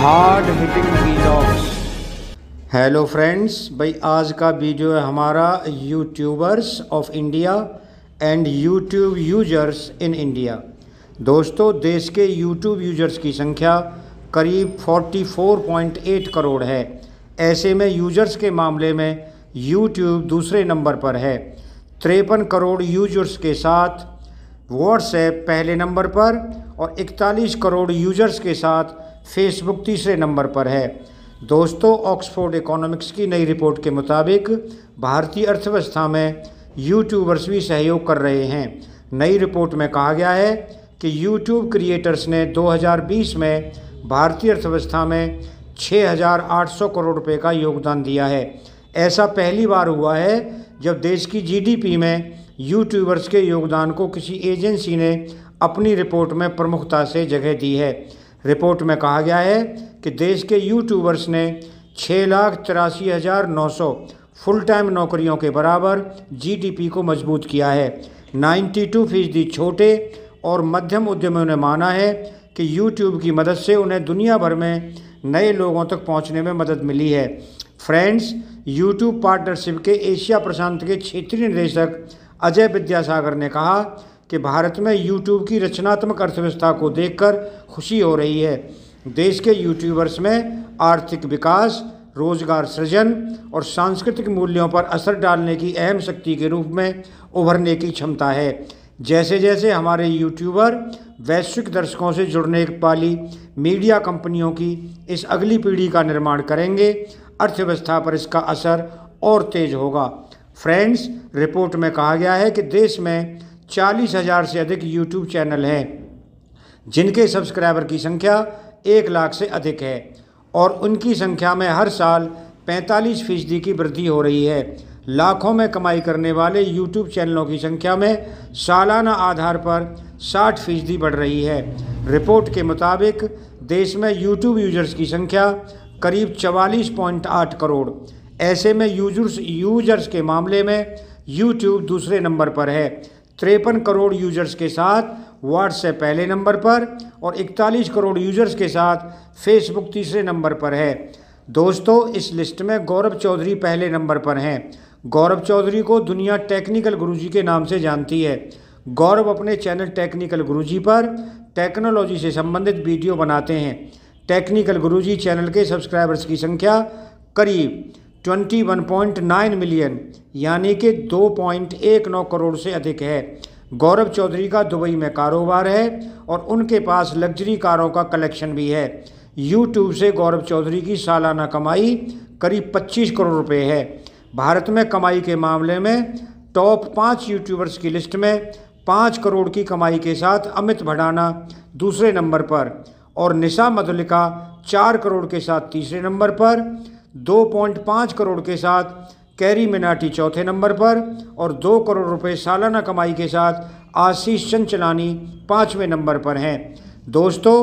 hard hitting vlogs hello friends भाई आज का वीडियो है हमारा YouTubers of India and YouTube users in India दोस्तों देश के यूट्यूब यूजर्स की संख्या करीब 44.8 करोड़ है ऐसे में यूजर्स के मामले में यूट्यूब दूसरे नंबर पर है तिरपन करोड़ यूजर्स के साथ व्हाट्सएप पहले नंबर पर और 41 करोड़ यूजर्स के साथ फेसबुक तीसरे नंबर पर है दोस्तों ऑक्सफोर्ड इकोनॉमिक्स की नई रिपोर्ट के मुताबिक भारतीय अर्थव्यवस्था में यूट्यूबर्स भी सहयोग कर रहे हैं नई रिपोर्ट में कहा गया है कि यूट्यूब क्रिएटर्स ने 2020 में भारतीय अर्थव्यवस्था में 6,800 करोड़ रुपए का योगदान दिया है ऐसा पहली बार हुआ है जब देश की जीडीपी में यूट्यूबर्स के योगदान को किसी एजेंसी ने अपनी रिपोर्ट में प्रमुखता से जगह दी है रिपोर्ट में कहा गया है कि देश के यूट्यूबर्स ने छः लाख तिरासी हज़ार नौ सौ फुल टाइम नौकरियों के बराबर जीडीपी को मजबूत किया है 92 फीसदी छोटे और मध्यम उद्यमियों ने माना है कि यूट्यूब की मदद से उन्हें दुनिया भर में नए लोगों तक पहुंचने में मदद मिली है फ्रेंड्स यूट्यूब पार्टनरशिप के एशिया प्रशांत के क्षेत्रीय निदेशक अजय विद्यासागर ने कहा कि भारत में यूट्यूब की रचनात्मक अर्थव्यवस्था को देखकर खुशी हो रही है देश के यूट्यूबर्स में आर्थिक विकास रोजगार सृजन और सांस्कृतिक मूल्यों पर असर डालने की अहम शक्ति के रूप में उभरने की क्षमता है जैसे जैसे हमारे यूट्यूबर वैश्विक दर्शकों से जुड़ने वाली मीडिया कंपनियों की इस अगली पीढ़ी का निर्माण करेंगे अर्थव्यवस्था पर इसका असर और तेज होगा फ्रेंड्स रिपोर्ट में कहा गया है कि देश में चालीस हज़ार से अधिक यूट्यूब चैनल हैं जिनके सब्सक्राइबर की संख्या एक लाख से अधिक है और उनकी संख्या में हर साल पैंतालीस फीसदी की वृद्धि हो रही है लाखों में कमाई करने वाले यूट्यूब चैनलों की संख्या में सालाना आधार पर 60 फीसदी बढ़ रही है रिपोर्ट के मुताबिक देश में यूट्यूब यूजर्स की संख्या करीब 44.8 करोड़ ऐसे में यूजर्स यूजर्स के मामले में यूट्यूब दूसरे नंबर पर है तिरपन करोड़ यूजर्स के साथ व्हाट्सएप पहले नंबर पर और 41 करोड़ यूजर्स के साथ फेसबुक तीसरे नंबर पर है दोस्तों इस लिस्ट में गौरव चौधरी पहले नंबर पर हैं गौरव चौधरी को दुनिया टेक्निकल गुरुजी के नाम से जानती है गौरव अपने चैनल टेक्निकल गुरुजी पर टेक्नोलॉजी से संबंधित वीडियो बनाते हैं टेक्निकल गुरुजी चैनल के सब्सक्राइबर्स की संख्या करीब 21.9 मिलियन यानी कि 2.19 करोड़ से अधिक है गौरव चौधरी का दुबई में कारोबार है और उनके पास लग्जरी कारों का कलेक्शन भी है यूट्यूब से गौरव चौधरी की सालाना कमाई करीब 25 करोड़ रुपए है भारत में कमाई के मामले में टॉप पाँच यूट्यूबर्स की लिस्ट में पाँच करोड़ की कमाई के साथ अमित भडाना दूसरे नंबर पर और निशा मधुलिका चार करोड़ के साथ तीसरे नंबर पर दो पॉइंट पाँच करोड़ के साथ कैरी मिनाटी चौथे नंबर पर और दो करोड़ रुपए सालाना कमाई के साथ आशीष चंचलानी पाँचवें नंबर पर हैं दोस्तों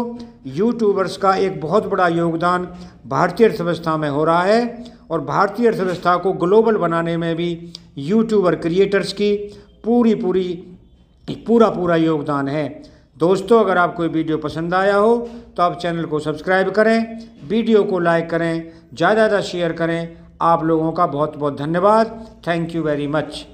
यूट्यूबर्स का एक बहुत बड़ा योगदान भारतीय अर्थव्यवस्था में हो रहा है और भारतीय अर्थव्यवस्था को ग्लोबल बनाने में भी यूट्यूबर क्रिएटर्स की पूरी पूरी पूरा पूरा योगदान है दोस्तों अगर आपको ये वीडियो पसंद आया हो तो आप चैनल को सब्सक्राइब करें वीडियो को लाइक करें ज़्यादा ज़्यादा शेयर करें आप लोगों का बहुत बहुत धन्यवाद थैंक यू वेरी मच